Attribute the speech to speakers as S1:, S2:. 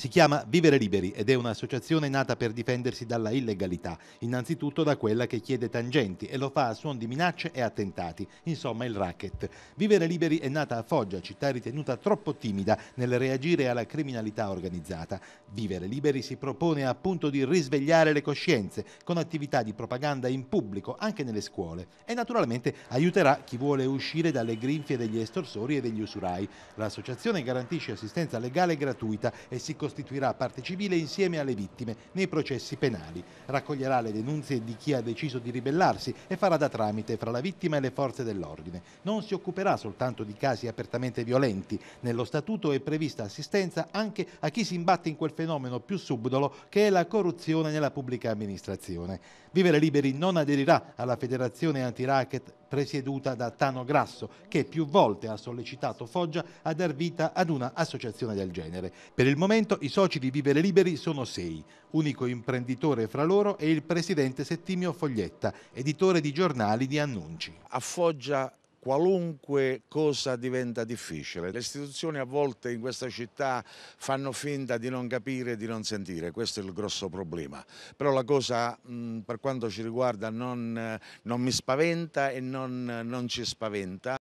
S1: Si chiama Vivere Liberi ed è un'associazione nata per difendersi dalla illegalità, innanzitutto da quella che chiede tangenti e lo fa a suon di minacce e attentati, insomma il racket. Vivere Liberi è nata a Foggia, città ritenuta troppo timida nel reagire alla criminalità organizzata. Vivere Liberi si propone appunto di risvegliare le coscienze con attività di propaganda in pubblico, anche nelle scuole, e naturalmente aiuterà chi vuole uscire dalle grinfie degli estorsori e degli usurai. L'associazione garantisce assistenza legale gratuita e si costruisce costituirà parte civile insieme alle vittime nei processi penali. Raccoglierà le denunzie di chi ha deciso di ribellarsi e farà da tramite fra la vittima e le forze dell'ordine. Non si occuperà soltanto di casi apertamente violenti. Nello statuto è prevista assistenza anche a chi si imbatte in quel fenomeno più subdolo che è la corruzione nella pubblica amministrazione. Vivere Liberi non aderirà alla federazione anti-racket presieduta da Tano Grasso, che più volte ha sollecitato Foggia a dar vita ad una associazione del genere. Per il momento i soci di Vivere Liberi sono sei. Unico imprenditore fra loro è il presidente Settimio Foglietta, editore di giornali di annunci.
S2: A Foggia qualunque cosa diventa difficile. Le istituzioni a volte in questa città fanno finta di non capire, e di non sentire, questo è il grosso problema. Però la cosa mm, per quanto ci riguarda non, non mi spaventa e non, non ci spaventa.